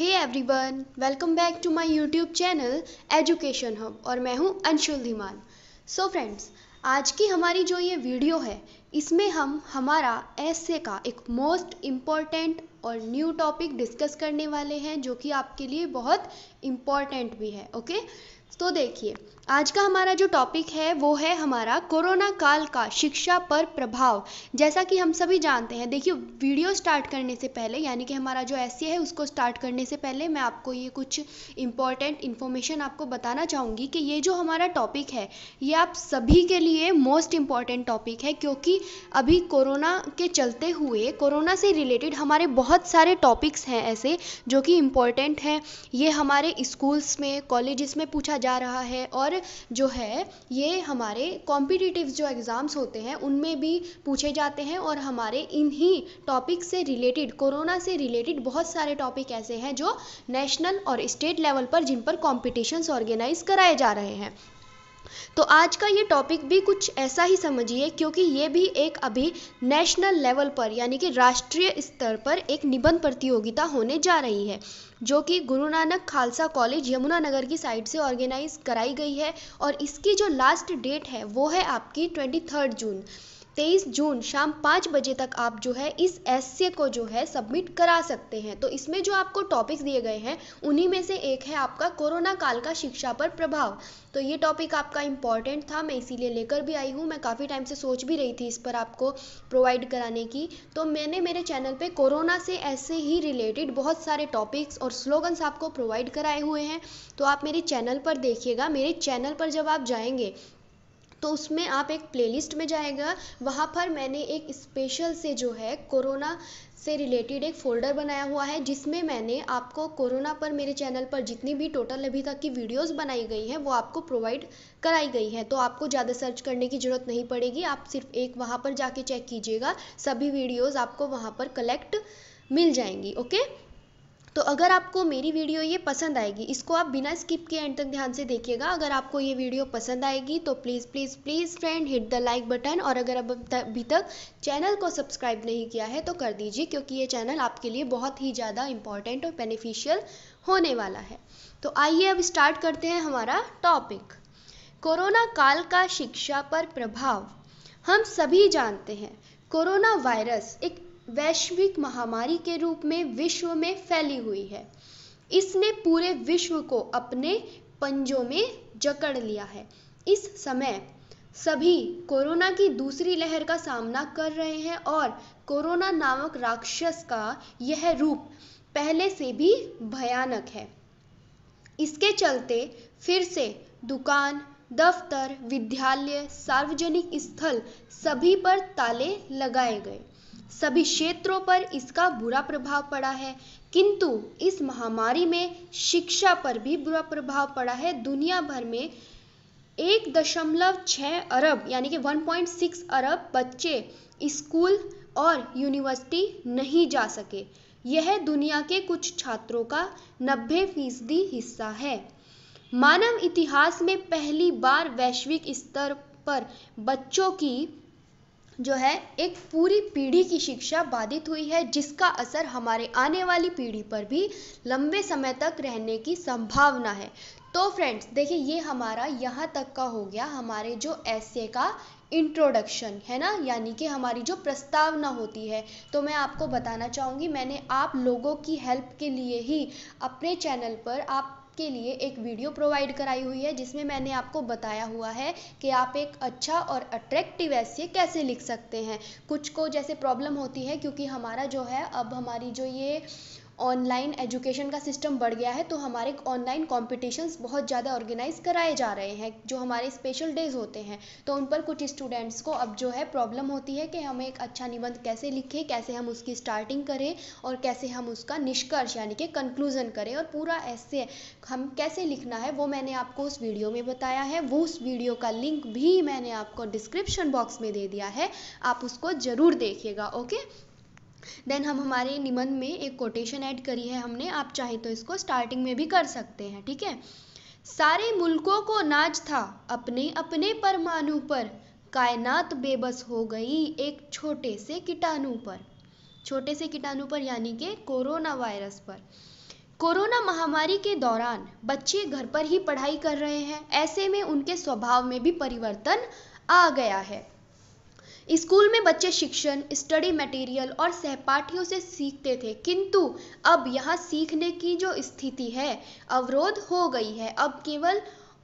hey everyone welcome back to my YouTube channel education hub और मैं हूं Anshul Dhiman so friends आज की हमारी जो ये वीडियो है इसमें हम हमारा ऐसे का एक मोस्ट इम्पॉर्टेंट और न्यू टॉपिक डिस्कस करने वाले हैं जो कि आपके लिए बहुत इम्पॉर्टेंट भी है ओके तो देखिए आज का हमारा जो टॉपिक है वो है हमारा कोरोना काल का शिक्षा पर प्रभाव जैसा कि हम सभी जानते हैं देखिए वीडियो स्टार्ट करने से पहले यानी कि हमारा जो एस है उसको स्टार्ट करने से पहले मैं आपको ये कुछ इम्पॉर्टेंट इन्फॉर्मेशन आपको बताना चाहूँगी कि ये जो हमारा टॉपिक है ये आप सभी के लिए मोस्ट इम्पॉर्टेंट टॉपिक है क्योंकि अभी कोरोना के चलते हुए कोरोना से रिलेटेड हमारे बहुत सारे टॉपिक्स हैं ऐसे जो कि इम्पॉर्टेंट हैं ये हमारे स्कूल्स में कॉलेज में पूछा जा रहा है और जो है ये हमारे कॉम्पिटिटिव जो एग्ज़ाम्स होते हैं उनमें भी पूछे जाते हैं और हमारे इन्हीं टॉपिक से रिलेटेड कोरोना से रिलेटेड बहुत सारे टॉपिक ऐसे हैं जो नेशनल और स्टेट लेवल पर जिन पर कॉम्पिटिशन्स ऑर्गेनाइज कराए जा रहे हैं तो आज का ये टॉपिक भी कुछ ऐसा ही समझिए क्योंकि ये भी एक अभी नेशनल लेवल पर यानी कि राष्ट्रीय स्तर पर एक निबंध प्रतियोगिता होने जा रही है जो कि गुरु नानक खालसा कॉलेज यमुनानगर की साइड से ऑर्गेनाइज कराई गई है और इसकी जो लास्ट डेट है वो है आपकी ट्वेंटी थर्ड जून तेईस जून शाम पाँच बजे तक आप जो है इस एस्से को जो है सबमिट करा सकते हैं तो इसमें जो आपको टॉपिक दिए गए हैं उन्हीं में से एक है आपका कोरोना काल का शिक्षा पर प्रभाव तो ये टॉपिक आपका इम्पॉर्टेंट था मैं इसीलिए लेकर भी आई हूँ मैं काफ़ी टाइम से सोच भी रही थी इस पर आपको प्रोवाइड कराने की तो मैंने मेरे चैनल पर कोरोना से ऐसे ही रिलेटेड बहुत सारे टॉपिक्स और स्लोगन्स आपको प्रोवाइड कराए हुए हैं तो आप मेरे चैनल पर देखिएगा मेरे चैनल पर जब आप जाएंगे तो उसमें आप एक प्लेलिस्ट में जाएगा वहाँ पर मैंने एक स्पेशल से जो है कोरोना से रिलेटेड एक फ़ोल्डर बनाया हुआ है जिसमें मैंने आपको कोरोना पर मेरे चैनल पर जितनी भी टोटल अभी तक की वीडियोस बनाई गई हैं वो आपको प्रोवाइड कराई गई हैं तो आपको ज़्यादा सर्च करने की ज़रूरत नहीं पड़ेगी आप सिर्फ एक वहाँ पर जाके चेक कीजिएगा सभी वीडियोज़ आपको वहाँ पर कलेक्ट मिल जाएंगी ओके तो अगर आपको मेरी वीडियो ये पसंद आएगी इसको आप बिना स्किप के एंड तक ध्यान से देखिएगा अगर आपको ये वीडियो पसंद आएगी तो please please please friend hit the like button और अगर अब अभी तक चैनल को सब्सक्राइब नहीं किया है तो कर दीजिए क्योंकि ये चैनल आपके लिए बहुत ही ज़्यादा इंपॉर्टेंट और बेनिफिशियल होने वाला है तो आइए अब स्टार्ट करते हैं हमारा टॉपिक कोरोना काल का शिक्षा पर प्रभाव हम सभी जानते हैं कोरोना वायरस एक वैश्विक महामारी के रूप में विश्व में फैली हुई है इसने पूरे विश्व को अपने पंजों में जकड़ लिया है इस समय सभी कोरोना की दूसरी लहर का सामना कर रहे हैं और कोरोना नामक राक्षस का यह रूप पहले से भी भयानक है इसके चलते फिर से दुकान दफ्तर विद्यालय सार्वजनिक स्थल सभी पर ताले लगाए गए सभी क्षेत्रों पर इसका बुरा प्रभाव पड़ा है किंतु इस महामारी में शिक्षा पर भी बुरा प्रभाव पड़ा है दुनिया भर में एक दशमलव छः अरब यानी कि 1.6 अरब बच्चे स्कूल और यूनिवर्सिटी नहीं जा सके यह दुनिया के कुछ छात्रों का नब्बे फीसदी हिस्सा है मानव इतिहास में पहली बार वैश्विक स्तर पर बच्चों की जो है एक पूरी पीढ़ी की शिक्षा बाधित हुई है जिसका असर हमारे आने वाली पीढ़ी पर भी लंबे समय तक रहने की संभावना है तो फ्रेंड्स देखिए ये हमारा यहाँ तक का हो गया हमारे जो ऐसे का इंट्रोडक्शन है ना यानी कि हमारी जो प्रस्तावना होती है तो मैं आपको बताना चाहूँगी मैंने आप लोगों की हेल्प के लिए ही अपने चैनल पर आप के लिए एक वीडियो प्रोवाइड कराई हुई है जिसमें मैंने आपको बताया हुआ है कि आप एक अच्छा और अट्रैक्टिव ऐसे कैसे लिख सकते हैं कुछ को जैसे प्रॉब्लम होती है क्योंकि हमारा जो है अब हमारी जो ये ऑनलाइन एजुकेशन का सिस्टम बढ़ गया है तो हमारे ऑनलाइन कॉम्पिटिशन्स बहुत ज़्यादा ऑर्गेनाइज कराए जा रहे हैं जो हमारे स्पेशल डेज होते हैं तो उन पर कुछ स्टूडेंट्स को अब जो है प्रॉब्लम होती है कि हमें एक अच्छा निबंध कैसे लिखें कैसे हम उसकी स्टार्टिंग करें और कैसे हम उसका निष्कर्ष यानी कि कंक्लूज़न करें और पूरा ऐसे हम कैसे लिखना है वो मैंने आपको उस वीडियो में बताया है वो उस वीडियो का लिंक भी मैंने आपको डिस्क्रिप्शन बॉक्स में दे दिया है आप उसको ज़रूर देखिएगा ओके देन हम हमारे निबंध में एक कोटेशन ऐड करी है हमने आप चाहे तो इसको स्टार्टिंग में भी कर सकते हैं ठीक है सारे मुल्कों को नाज था अपने अपने परमाणु पर कायनात बेबस हो गई एक छोटे से कीटाणु पर छोटे से कीटाणु पर यानी के कोरोना वायरस पर कोरोना महामारी के दौरान बच्चे घर पर ही पढ़ाई कर रहे हैं ऐसे में उनके स्वभाव में भी परिवर्तन आ गया है स्कूल में बच्चे शिक्षण स्टडी मटेरियल और सहपाठियों से सीखते थे किंतु अब यहाँ सीखने की जो स्थिति है अवरोध हो गई है अब केवल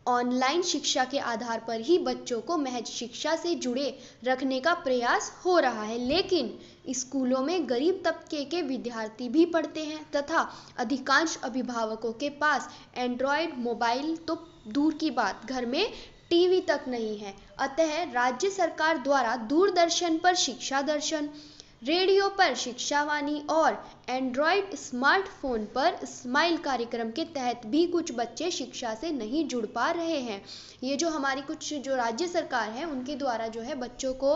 ऑनलाइन शिक्षा के आधार पर ही बच्चों को महज शिक्षा से जुड़े रखने का प्रयास हो रहा है लेकिन स्कूलों में गरीब तबके के विद्यार्थी भी पढ़ते हैं तथा अधिकांश अभिभावकों के पास एंड्रॉयड मोबाइल तो दूर की बात घर में टीवी तक नहीं है अतः राज्य सरकार द्वारा दूरदर्शन पर शिक्षा दर्शन रेडियो पर शिक्षावाणी और एंड्रॉयड स्मार्टफोन पर स्माइल कार्यक्रम के तहत भी कुछ बच्चे शिक्षा से नहीं जुड़ पा रहे हैं ये जो हमारी कुछ जो राज्य सरकार है उनके द्वारा जो है बच्चों को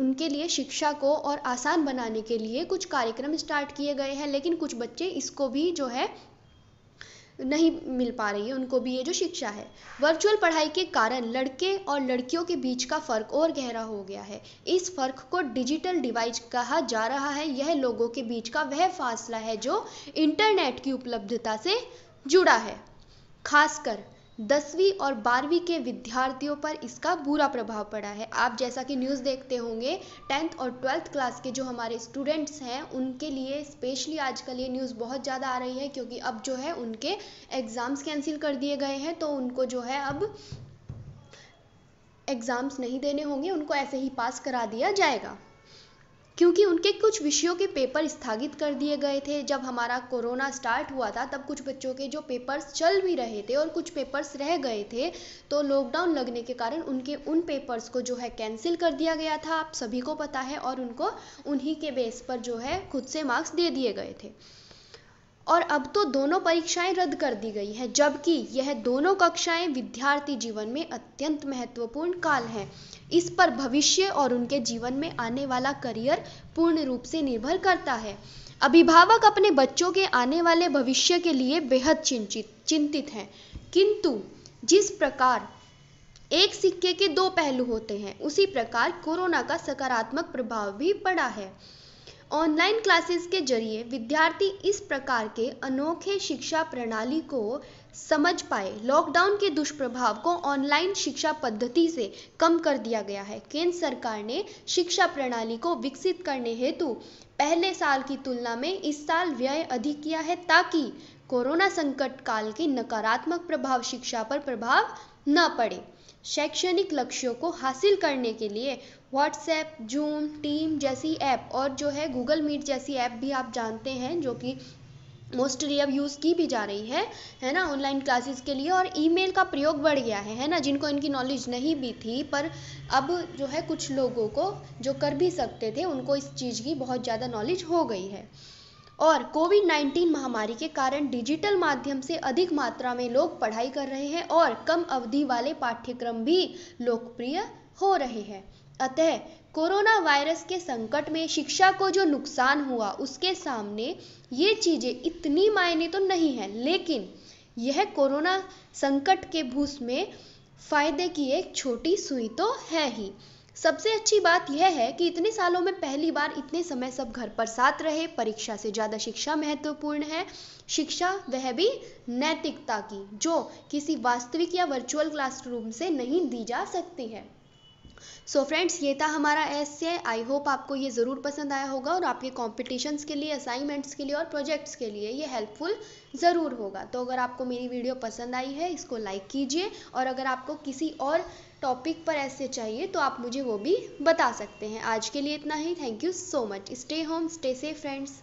उनके लिए शिक्षा को और आसान बनाने के लिए कुछ कार्यक्रम स्टार्ट किए गए हैं लेकिन कुछ बच्चे इसको भी जो है नहीं मिल पा रही है उनको भी ये जो शिक्षा है वर्चुअल पढ़ाई के कारण लड़के और लड़कियों के बीच का फ़र्क और गहरा हो गया है इस फ़र्क को डिजिटल डिवाइस कहा जा रहा है यह लोगों के बीच का वह फासला है जो इंटरनेट की उपलब्धता से जुड़ा है खासकर दसवीं और बारहवीं के विद्यार्थियों पर इसका बुरा प्रभाव पड़ा है आप जैसा कि न्यूज़ देखते होंगे टेंथ और ट्वेल्थ क्लास के जो हमारे स्टूडेंट्स हैं उनके लिए स्पेशली आजकल ये न्यूज़ बहुत ज़्यादा आ रही है क्योंकि अब जो है उनके एग्ज़ाम्स कैंसिल कर दिए गए हैं तो उनको जो है अब एग्ज़ाम्स नहीं देने होंगे उनको ऐसे ही पास करा दिया जाएगा क्योंकि उनके कुछ विषयों के पेपर स्थगित कर दिए गए थे जब हमारा कोरोना स्टार्ट हुआ था तब कुछ बच्चों के जो पेपर्स चल भी रहे थे और कुछ पेपर्स रह गए थे तो लॉकडाउन लगने के कारण उनके उन पेपर्स को जो है कैंसिल कर दिया गया था आप सभी को पता है और उनको उन्हीं के बेस पर जो है खुद से मार्क्स दे दिए गए थे और अब तो दोनों परीक्षाएं रद्द कर दी गई हैं जबकि यह दोनों कक्षाएं विद्यार्थी जीवन में अत्यंत महत्वपूर्ण काल हैं इस पर भविष्य और उनके जीवन में आने वाला करियर पूर्ण रूप से निर्भर करता है अभिभावक अपने बच्चों के आने वाले भविष्य के लिए बेहद चिंतित चिंतित हैं किंतु जिस प्रकार एक सिक्के के दो पहलू होते हैं उसी प्रकार कोरोना का सकारात्मक प्रभाव भी पड़ा है ऑनलाइन क्लासेस के जरिए विद्यार्थी इस प्रकार के अनोखे शिक्षा प्रणाली को समझ पाए लॉकडाउन के दुष्प्रभाव को ऑनलाइन शिक्षा पद्धति से कम कर दिया गया है केंद्र सरकार ने शिक्षा प्रणाली को विकसित करने हेतु पहले साल की तुलना में इस साल व्यय अधिक किया है ताकि कोरोना संकट काल के नकारात्मक प्रभाव शिक्षा पर प्रभाव न पड़े शैक्षणिक लक्ष्यों को हासिल करने के लिए व्हाट्सएप जूम टीम जैसी ऐप और जो है गूगल मीट जैसी ऐप भी आप जानते हैं जो कि मोस्टली अब यूज़ की भी जा रही है है ना ऑनलाइन क्लासेस के लिए और ईमेल का प्रयोग बढ़ गया है है ना जिनको इनकी नॉलेज नहीं भी थी पर अब जो है कुछ लोगों को जो कर भी सकते थे उनको इस चीज़ की बहुत ज़्यादा नॉलेज हो गई है और कोविड 19 महामारी के कारण डिजिटल माध्यम से अधिक मात्रा में लोग पढ़ाई कर रहे हैं और कम अवधि वाले पाठ्यक्रम भी लोकप्रिय हो रहे हैं अतः कोरोना वायरस के संकट में शिक्षा को जो नुकसान हुआ उसके सामने ये चीज़ें इतनी मायने तो नहीं हैं लेकिन यह कोरोना संकट के भूस में फायदे की एक छोटी सुई तो है ही सबसे अच्छी बात यह है कि इतने सालों में पहली बार इतने समय सब घर पर साथ रहे परीक्षा से ज़्यादा शिक्षा महत्वपूर्ण है शिक्षा वह भी नैतिकता की जो किसी वास्तविक या वर्चुअल क्लासरूम से नहीं दी जा सकती है सो so फ्रेंड्स ये था हमारा ऐसे आई होप आपको ये ज़रूर पसंद आया होगा और आपके कॉम्पिटिशन्स के लिए असाइनमेंट्स के लिए और प्रोजेक्ट्स के लिए ये हेल्पफुल ज़रूर होगा तो अगर आपको मेरी वीडियो पसंद आई है इसको लाइक कीजिए और अगर आपको किसी और टॉपिक पर ऐसे चाहिए तो आप मुझे वो भी बता सकते हैं आज के लिए इतना ही thank you so much stay home stay safe friends